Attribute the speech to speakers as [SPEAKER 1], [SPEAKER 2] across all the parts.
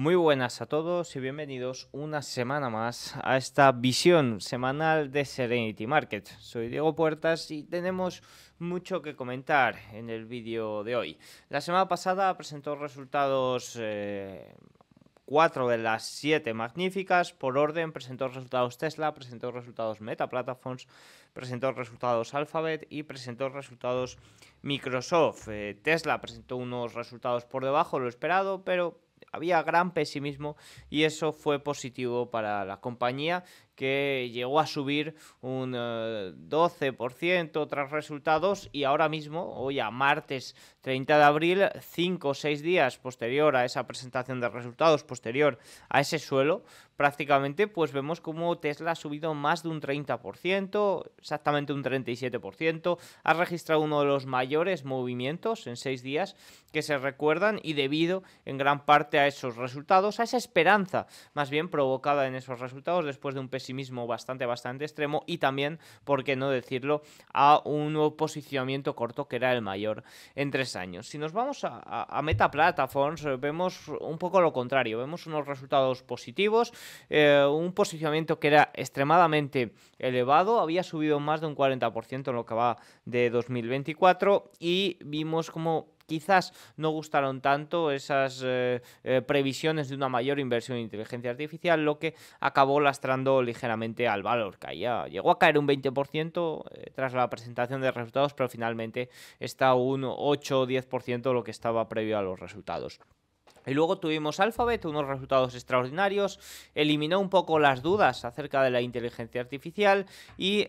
[SPEAKER 1] Muy buenas a todos y bienvenidos una semana más a esta visión semanal de Serenity Market. Soy Diego Puertas y tenemos mucho que comentar en el vídeo de hoy. La semana pasada presentó resultados... 4 eh, cuatro de las 7 magníficas. Por orden, presentó resultados Tesla, presentó resultados Meta Platforms, presentó resultados Alphabet y presentó resultados Microsoft. Eh, Tesla presentó unos resultados por debajo lo esperado, pero había gran pesimismo y eso fue positivo para la compañía que llegó a subir un 12% eh, tras resultados y ahora mismo, hoy a martes 30 de abril, 5 o 6 días posterior a esa presentación de resultados, posterior a ese suelo, prácticamente pues vemos como Tesla ha subido más de un 30%, exactamente un 37%, ha registrado uno de los mayores movimientos en 6 días que se recuerdan y debido en gran parte a esos resultados, a esa esperanza más bien provocada en esos resultados después de un mismo bastante, bastante extremo y también, por qué no decirlo, a un nuevo posicionamiento corto que era el mayor en tres años. Si nos vamos a, Meta Plataforms, eh, vemos un poco lo contrario, vemos unos resultados positivos, eh, un posicionamiento que era extremadamente elevado, había subido más de un 40% en lo que va de 2024 y vimos como quizás no gustaron tanto esas eh, eh, previsiones de una mayor inversión en inteligencia artificial, lo que acabó lastrando ligeramente al valor. ya llegó a caer un 20% eh, tras la presentación de resultados, pero finalmente está un 8 o 10% lo que estaba previo a los resultados. Y luego tuvimos Alphabet, unos resultados extraordinarios, eliminó un poco las dudas acerca de la inteligencia artificial y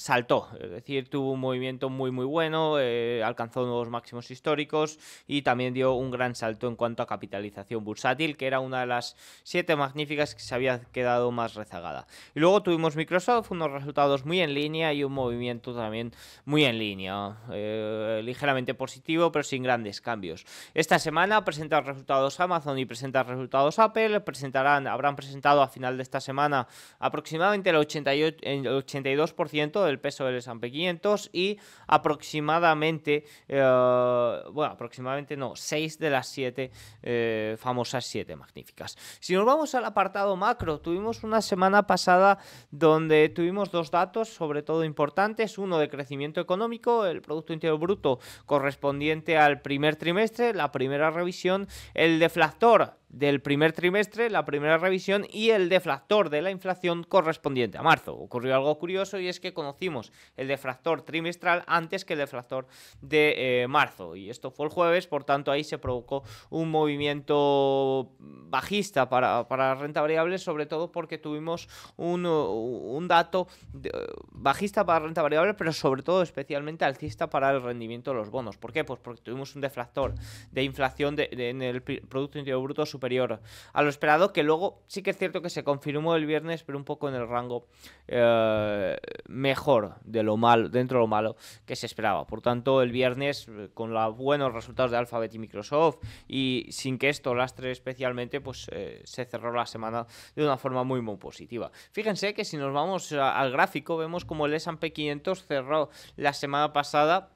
[SPEAKER 1] saltó, es decir, tuvo un movimiento muy muy bueno, eh, alcanzó nuevos máximos históricos y también dio un gran salto en cuanto a capitalización bursátil, que era una de las siete magníficas que se había quedado más rezagada. Y luego tuvimos Microsoft, unos resultados muy en línea y un movimiento también muy en línea, eh, ligeramente positivo pero sin grandes cambios. Esta semana presenta resultados Amazon y presenta resultados Apple, presentarán, habrán presentado a final de esta semana aproximadamente el, 88, el 82% el peso del S&P 500 y aproximadamente, eh, bueno, aproximadamente no, 6 de las 7 eh, famosas 7 magníficas. Si nos vamos al apartado macro, tuvimos una semana pasada donde tuvimos dos datos, sobre todo importantes, uno de crecimiento económico, el Producto Interior Bruto correspondiente al primer trimestre, la primera revisión, el deflactor del primer trimestre, la primera revisión y el deflactor de la inflación correspondiente a marzo. Ocurrió algo curioso y es que conocimos el deflactor trimestral antes que el deflactor de eh, marzo y esto fue el jueves, por tanto ahí se provocó un movimiento bajista para, para renta variable, sobre todo porque tuvimos un, uh, dato uh, bajista para renta variable, pero sobre todo especialmente alcista para el rendimiento de los bonos. ¿Por qué? Pues porque tuvimos un deflactor de inflación en el Producto Interior Bruto superior a lo esperado, que luego sí que es cierto que se confirmó el viernes, pero un poco en el rango eh, mejor de lo malo, dentro de lo malo que se esperaba. Por tanto, el viernes, eh, con los buenos resultados de Alphabet y Microsoft, y sin que esto lastre especialmente, pues eh, se cerró la semana de una forma muy, muy positiva. Fíjense que si nos vamos al gráfico, vemos como el S&P 500 cerró la semana pasada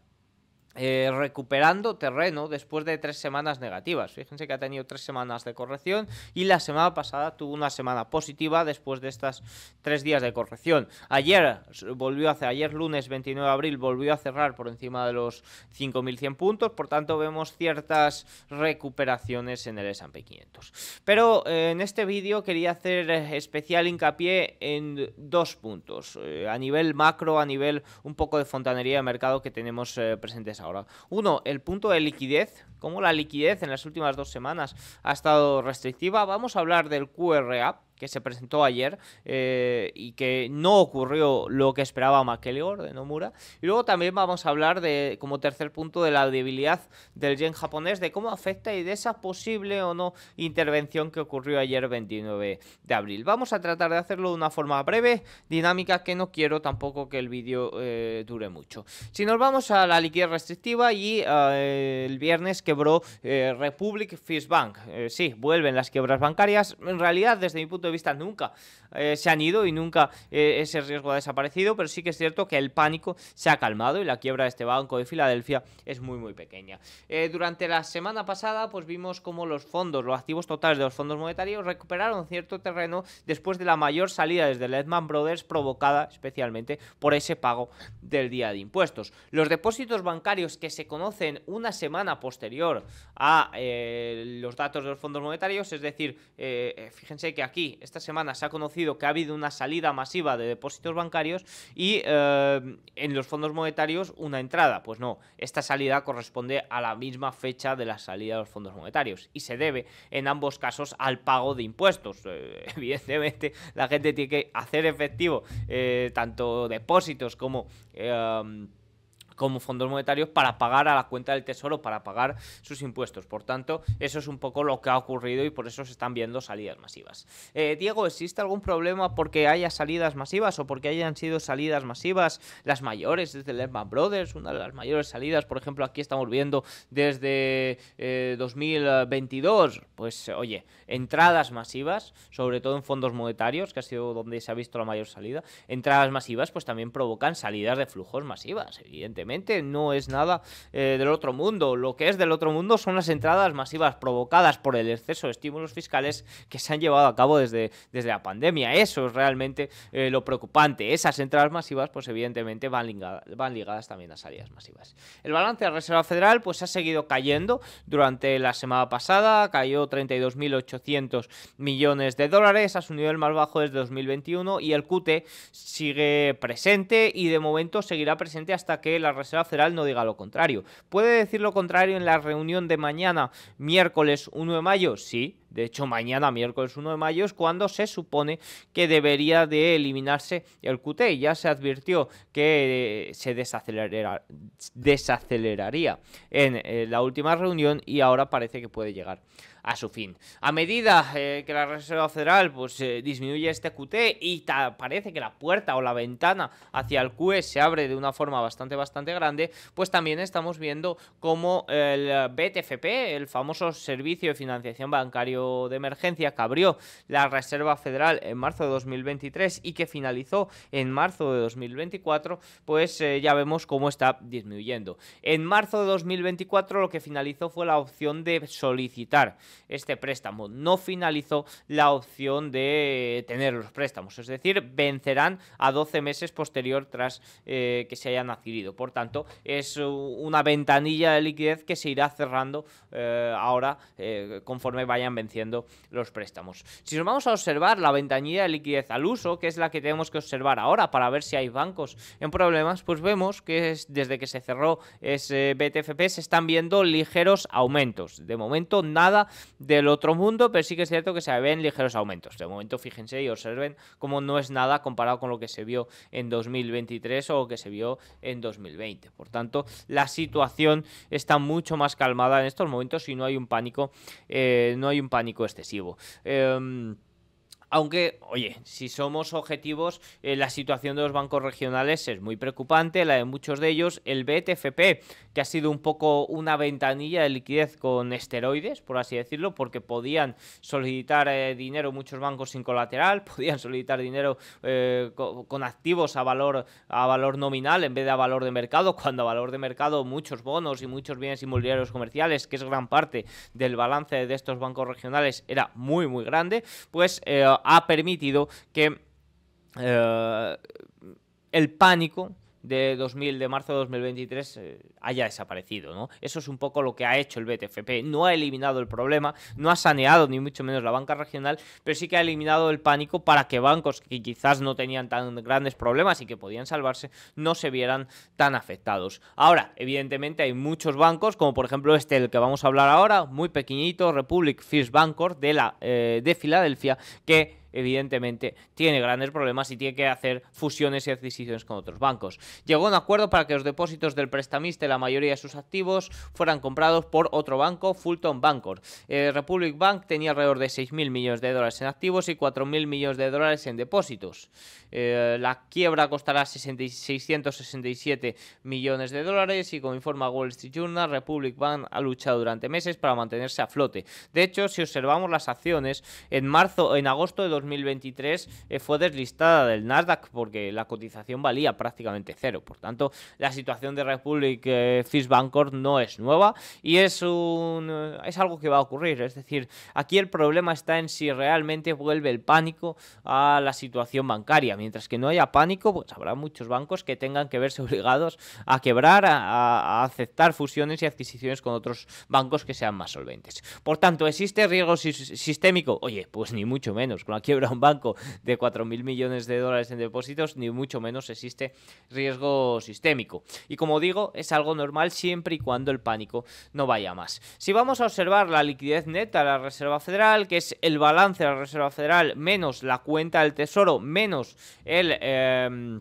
[SPEAKER 1] eh, recuperando terreno después de tres semanas negativas. Fíjense que ha tenido tres semanas de corrección y la semana pasada tuvo una semana positiva después de estas tres días de corrección. Ayer volvió a ayer lunes 29 de abril volvió a cerrar por encima de los 5.100 puntos, por tanto vemos ciertas recuperaciones en el S&P 500. Pero eh, en este vídeo quería hacer eh, especial hincapié en dos puntos, a nivel macro, a nivel un poco de fontanería de mercado que tenemos presentes ahora. Uno, el punto de liquidez. Como la liquidez en las últimas dos semanas ha estado restrictiva, vamos a hablar del QRA que se presentó ayer eh, y que no ocurrió lo que esperaba le de Nomura. Y luego también vamos a hablar de, como tercer punto, de la debilidad del yen japonés, de cómo afecta y de esa posible o no intervención que ocurrió ayer 29 de abril. Vamos a tratar de hacerlo de una forma breve, dinámica, que no quiero tampoco que el vídeo eh, dure mucho. Si nos vamos a la liquidez restrictiva y eh, el viernes quebró Republic Fish Bank. sí, vuelven las quiebras bancarias. En realidad, desde mi punto de vista nunca eh, se han ido y nunca eh, ese riesgo ha desaparecido, pero sí que es cierto que el pánico se ha calmado y la quiebra de este banco de Filadelfia es muy muy pequeña. Eh, durante la semana pasada pues vimos como los fondos, los activos totales de los fondos monetarios recuperaron cierto terreno después de la mayor salida desde Lehman Brothers provocada especialmente por ese pago del día de impuestos. Los depósitos bancarios que se conocen una semana posterior a los datos de los fondos monetarios, es decir, fíjense que aquí esta semana se ha conocido que ha habido una salida masiva de depósitos bancarios y eh, en los fondos monetarios una entrada. Pues no, esta salida corresponde a la misma fecha de la salida de los fondos monetarios y se debe en ambos casos al pago de impuestos. Eh, evidentemente la gente tiene que hacer efectivo eh, tanto depósitos como como fondos monetarios para pagar a la cuenta del Tesoro, para pagar sus impuestos. Por tanto, eso es un poco lo que ha ocurrido y por eso se están viendo salidas masivas. Eh, Diego, ¿existe algún problema porque haya salidas masivas o porque hayan sido salidas masivas las mayores desde Lehman Brothers? Una de las mayores salidas, por ejemplo, aquí estamos viendo desde 2022, eh, pues oye, entradas masivas, sobre todo en fondos monetarios, que ha sido donde se ha visto la mayor salida, entradas masivas pues también provocan salidas de flujos masivas, evidentemente no es nada eh, del otro mundo. Lo que es del otro mundo son las entradas masivas provocadas por el exceso de estímulos fiscales que se han llevado a cabo desde, desde la pandemia. Eso es realmente eh, lo preocupante. Esas entradas masivas, pues evidentemente van, ligadas, van ligadas también a salidas masivas. El balance de la Reserva Federal pues ha seguido cayendo durante la semana pasada, cayó 32.800 millones de dólares a su nivel más bajo desde 2021 y el QT sigue presente y de momento seguirá presente hasta que la Reserva Federal no diga lo contrario. ¿Puede decir lo contrario en la reunión de mañana, miércoles 1 de mayo? Sí, de hecho, mañana, miércoles 1 de mayo, es cuando se supone que debería de eliminarse el QT. Ya se advirtió que eh, se desacelerará, desaceleraría en eh, la última reunión y ahora parece que puede llegar a su fin. A medida eh, que la Reserva Federal pues, eh, disminuye este QT y parece que la puerta o la ventana hacia el QE se abre de una forma bastante, bastante grande, pues también estamos viendo cómo el BTFP, el famoso Servicio de Financiación Bancario de Emergencia que abrió la Reserva Federal en marzo de 2023 y que finalizó en marzo de 2024, pues eh, ya vemos cómo está disminuyendo. En marzo de 2024 lo que finalizó fue la opción de solicitar este préstamo. No finalizó la opción de tener los préstamos, es decir, vencerán a 12 meses posterior tras eh, que se hayan adquirido. Por tanto, es una ventanilla de liquidez que se irá cerrando eh, ahora eh, conforme vayan venciendo los préstamos. Si nos vamos a observar la ventanilla de liquidez al uso, que es la que tenemos que observar ahora para ver si hay bancos en problemas, pues vemos que desde que se cerró ese BTFP se están viendo ligeros aumentos. De momento, nada del otro mundo, pero sí que es cierto que se ven ligeros aumentos. De momento, fíjense y observen cómo no es nada comparado con lo que se vio en 2023 o lo que se vio en 2020. Por tanto, la situación está mucho más calmada en estos momentos y no hay un pánico, eh, no hay un pánico excesivo. Em, aunque, oye, si somos objetivos, eh, la situación de los bancos regionales es muy preocupante, la de muchos de ellos. El BTFP, que ha sido un poco una ventanilla de liquidez con esteroides, por así decirlo, porque podían solicitar eh, dinero muchos bancos sin colateral, podían solicitar dinero eh, con, activos a valor, a valor nominal en vez de a valor de mercado, cuando a valor de mercado muchos bonos y muchos bienes inmobiliarios comerciales, que es gran parte del balance de estos bancos regionales, era muy, muy grande. Pues ha permitido que eh, el pánico de 2000 de marzo de 2023 eh, haya desaparecido, ¿no? Eso es un poco lo que ha hecho el BTFP, no ha eliminado el problema, no ha saneado ni mucho menos la banca regional, pero sí que ha eliminado el pánico para que bancos que quizás no tenían tan grandes problemas y que podían salvarse no se vieran tan afectados. Ahora, evidentemente hay muchos bancos, como por ejemplo este del que vamos a hablar ahora, muy pequeñito, Republic First Bancor de la eh, de Filadelfia, que evidentemente tiene grandes problemas y tiene que hacer fusiones y adquisiciones con otros bancos. Llegó a un acuerdo para que los depósitos del prestamista y la mayoría de sus activos fueran comprados por otro banco, Fulton Bancor. Eh, Republic Bank tenía alrededor de 6.000 millones de dólares en activos y 4.000 millones de dólares en depósitos. Eh, la quiebra costará 6.667 667 millones de dólares y como informa Wall Street Journal, Republic Bank ha luchado durante meses para mantenerse a flote. De hecho, si observamos las acciones, en marzo, en agosto de 2023 eh, fue deslistada del Nasdaq porque la cotización valía prácticamente cero. Por tanto, la situación de Republic eh, Fish Bancorp no es nueva y es, un, eh, es algo que va a ocurrir. Es decir, aquí el problema está en si realmente vuelve el pánico a la situación bancaria. Mientras que no haya pánico, pues habrá muchos bancos que tengan que verse obligados a quebrar, a, a aceptar fusiones y adquisiciones con otros bancos que sean más solventes. Por tanto, ¿existe riesgo sistémico? Oye, pues ni mucho menos. Con aquí un banco de 4.000 millones de dólares en depósitos, ni mucho menos existe riesgo sistémico. Y como digo, es algo normal siempre y cuando el pánico no vaya más. Si vamos a observar la liquidez neta de la Reserva Federal, que es el balance de la Reserva Federal menos la cuenta del Tesoro, menos el... Eh,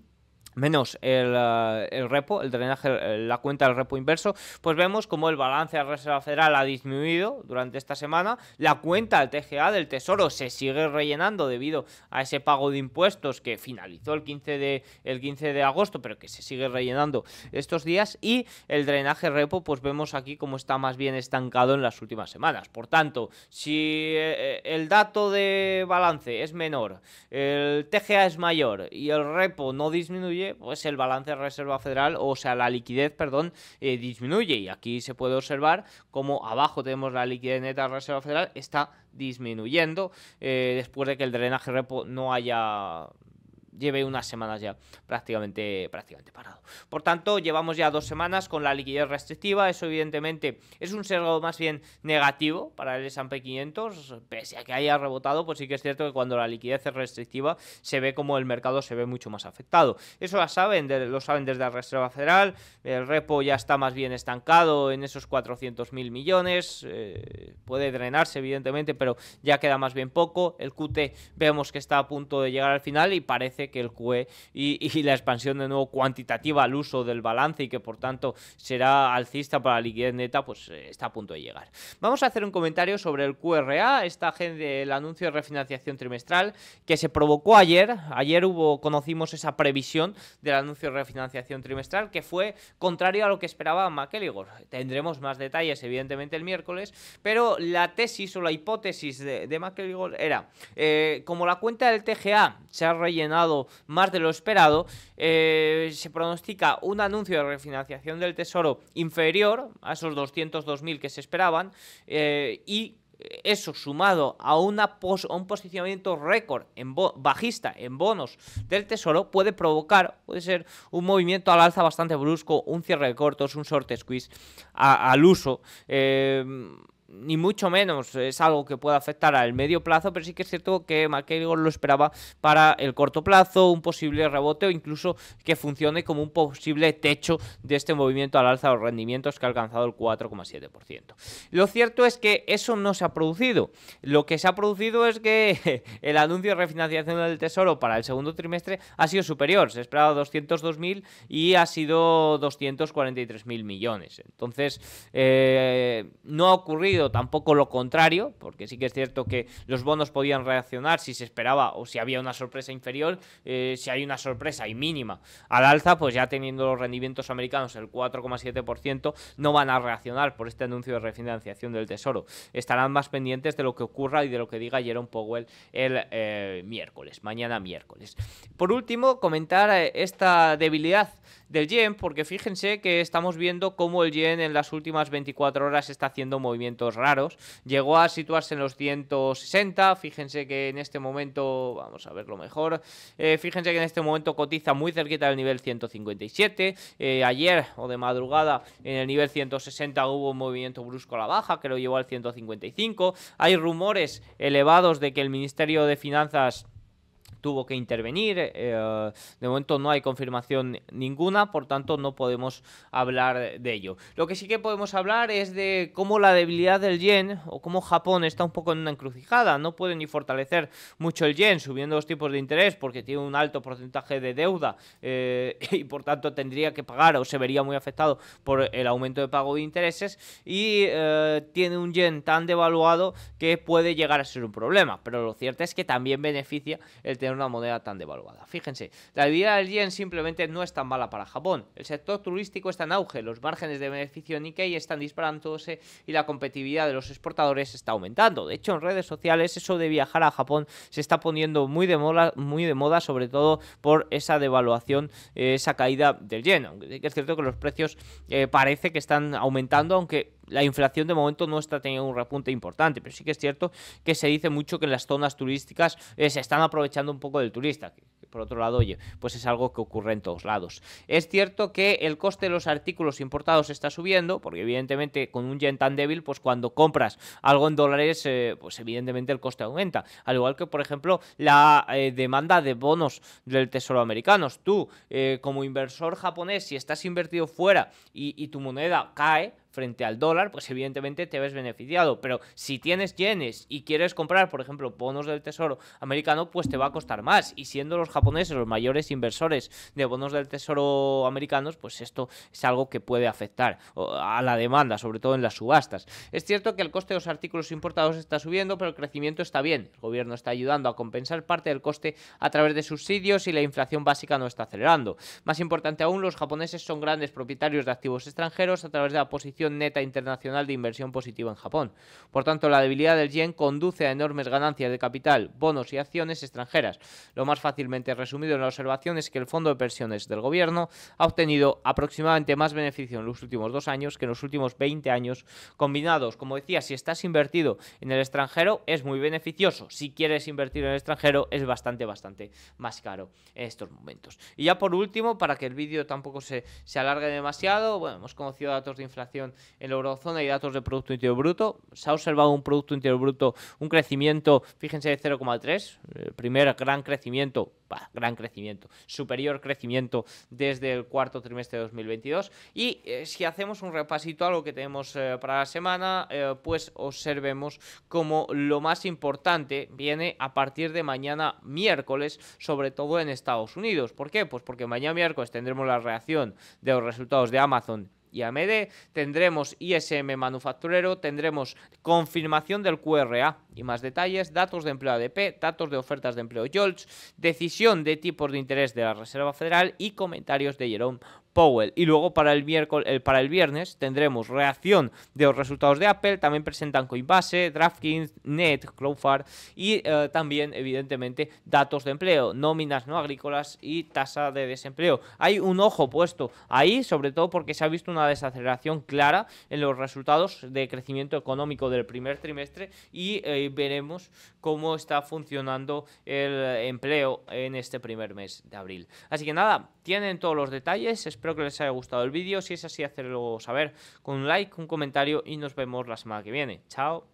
[SPEAKER 1] menos eh, el, repo, el drenaje, eh, la cuenta del repo inverso, pues vemos como el balance de Reserva Federal ha disminuido durante esta semana, la cuenta del TGA del Tesoro se sigue rellenando debido a ese pago de impuestos que finalizó el 15 de, el 15 de agosto, pero que se sigue rellenando estos días, y el drenaje repo, pues vemos aquí como está más bien estancado en las últimas semanas. Por tanto, si eh, el dato de balance es menor, el TGA es mayor y el repo no disminuye, pues el balance de Reserva Federal, o sea, la liquidez, perdón, eh, disminuye. Y aquí se puede observar cómo abajo tenemos la liquidez neta de Reserva Federal, está disminuyendo eh, después de que el drenaje repo no haya lleve unas semanas ya prácticamente, prácticamente parado. Por tanto, llevamos ya dos semanas con la liquidez restrictiva. Eso, evidentemente, es un sesgo más bien negativo para el S&P 500. Pese a que haya rebotado, pues sí que es cierto que cuando la liquidez es restrictiva, se ve como el mercado se ve mucho más afectado. Eso lo saben, lo saben desde la Reserva Federal. El repo ya está más bien estancado en esos mil millones. Eh, puede drenarse, evidentemente, pero ya queda más bien poco. El QT vemos que está a punto de llegar al final y parece que el QE y, la expansión de nuevo cuantitativa al uso del balance y que por tanto será alcista para la liquidez neta, pues eh, está a punto de llegar. Vamos a hacer un comentario sobre el QRA, esta del anuncio de refinanciación trimestral que se provocó ayer. Ayer hubo, conocimos esa previsión del anuncio de refinanciación trimestral que fue contrario a lo que esperaba McEligor. Tendremos más detalles, evidentemente, el miércoles, pero la tesis o la hipótesis de, de era, eh, como la cuenta del TGA se ha rellenado más de lo esperado. Eh, se pronostica un anuncio de refinanciación del Tesoro inferior a esos 202.000 que se esperaban eh, y eso sumado a, una un posicionamiento récord en bajista en bonos del tesoro puede provocar, puede ser un movimiento al alza bastante brusco, un cierre de cortos, un short squeeze al uso. Eh, ni mucho menos es algo que pueda afectar al medio plazo, pero sí que es cierto que McGregor lo esperaba para el corto plazo, un posible rebote o incluso que funcione como un posible techo de este movimiento al alza de los rendimientos que ha alcanzado el 4,7%. Lo cierto es que eso no se ha producido. Lo que se ha producido es que el anuncio de refinanciación del Tesoro para el segundo trimestre ha sido superior. Se esperaba 202.000 y ha sido 243.000 millones. Entonces, eh, no ha ocurrido tampoco lo contrario, porque sí que es cierto que los bonos podían reaccionar si se esperaba o si había una sorpresa inferior, eh, si hay una sorpresa y mínima al alza, pues ya teniendo los rendimientos americanos el 4,7%, no van a reaccionar por este anuncio de refinanciación del Tesoro. Estarán más pendientes de lo que ocurra y de lo que diga Jerome Powell el eh, miércoles, mañana miércoles. Por último, comentar eh, esta debilidad del yen, porque fíjense que estamos viendo cómo el yen en las últimas 24 horas está haciendo movimientos raros. Llegó a situarse en los 160, fíjense que en este momento, vamos a verlo mejor, eh, fíjense que en este momento cotiza muy cerquita del nivel 157. Eh, ayer o de madrugada en el nivel 160 hubo un movimiento brusco a la baja que lo llevó al 155. Hay rumores elevados de que el Ministerio de Finanzas tuvo que intervenir. Eh, de momento no hay confirmación ninguna, por tanto no podemos hablar de ello. Lo que sí que podemos hablar es de cómo la debilidad del yen o cómo Japón está un poco en una encrucijada. No puede ni fortalecer mucho el yen subiendo los tipos de interés porque tiene un alto porcentaje de deuda eh, y por tanto tendría que pagar o se vería muy afectado por el aumento de pago de intereses y eh, tiene un yen tan devaluado que puede llegar a ser un problema. Pero lo cierto es que también beneficia el tener una moneda tan devaluada. Fíjense, la debilidad del yen simplemente no es tan mala para Japón. El sector turístico está en auge, los márgenes de beneficio en están disparándose y la competitividad de los exportadores está aumentando. De hecho, en redes sociales eso de viajar a Japón se está poniendo muy de moda, muy de moda sobre todo por esa devaluación, eh, esa caída del yen. Aunque es cierto que los precios eh, parece que están aumentando, aunque la inflación de momento no está teniendo un repunte importante, pero sí que es cierto que se dice mucho que en las zonas turísticas eh, se están aprovechando un poco del turista, que, por otro lado, oye, pues es algo que ocurre en todos lados. Es cierto que el coste de los artículos importados está subiendo, porque evidentemente con un yen tan débil, pues cuando compras algo en dólares, eh, pues evidentemente el coste aumenta. Al igual que, por ejemplo, la eh, demanda de bonos del Tesoro Americano. Tú, como inversor japonés, si estás invertido fuera y, y tu moneda cae, frente al dólar, pues evidentemente te ves beneficiado. Pero si tienes yenes y quieres comprar, por ejemplo, bonos del Tesoro americano, pues te va a costar más. Y siendo los japoneses los mayores inversores de bonos del Tesoro americanos, pues esto es algo que puede afectar a la demanda, sobre todo en las subastas. Es cierto que el coste de los artículos importados está subiendo, pero el crecimiento está bien. El gobierno está ayudando a compensar parte del coste a través de subsidios y la inflación básica no está acelerando. Más importante aún, los japoneses son grandes propietarios de activos extranjeros a través de la posición neta internacional de inversión positiva en Japón. Por tanto, la debilidad del yen conduce a enormes ganancias de capital, bonos y acciones extranjeras. Lo más fácilmente resumido en la observación es que el fondo de pensiones del gobierno ha obtenido aproximadamente más beneficio en los últimos dos años que en los últimos 20 años combinados. Como decía, si estás invertido en el extranjero es muy beneficioso. Si quieres invertir en el extranjero es bastante, bastante más caro en estos momentos. Y ya por último, para que el vídeo tampoco se, se alargue demasiado, bueno, hemos conocido datos de inflación en la eurozona y datos de Producto Interior Bruto. Se ha observado un Producto Interior Bruto, un crecimiento, fíjense, de 0,3, eh, primer gran crecimiento, gran crecimiento, superior crecimiento desde el cuarto trimestre de 2022. Y eh, si hacemos un repasito a que tenemos eh, para la semana, pues observemos como lo más importante viene a partir de mañana miércoles, sobre todo en Estados Unidos. ¿Por qué? Pues porque mañana miércoles tendremos la reacción de los resultados de Amazon y AMD, tendremos ISM manufacturero, tendremos confirmación del QRA y más detalles, datos de empleo ADP, datos de ofertas de empleo JOLTS, decisión de tipos de interés de la Reserva Federal y comentarios de Jerome Powell. Y luego para el, eh, para el viernes tendremos reacción de los resultados de Apple, también presentan Coinbase, DraftKings, Net, CloudFar y eh, también evidentemente datos de empleo, nóminas no agrícolas y tasa de desempleo. Hay un ojo puesto ahí, sobre todo porque se ha visto una desaceleración clara en los resultados de crecimiento económico del primer trimestre y eh, veremos cómo está funcionando el empleo en este primer mes de abril. Así que nada, tienen todos los detalles. Espero que les haya gustado el vídeo. Si es así, hacedlo saber con un like, un comentario y nos vemos la semana que viene. Chao.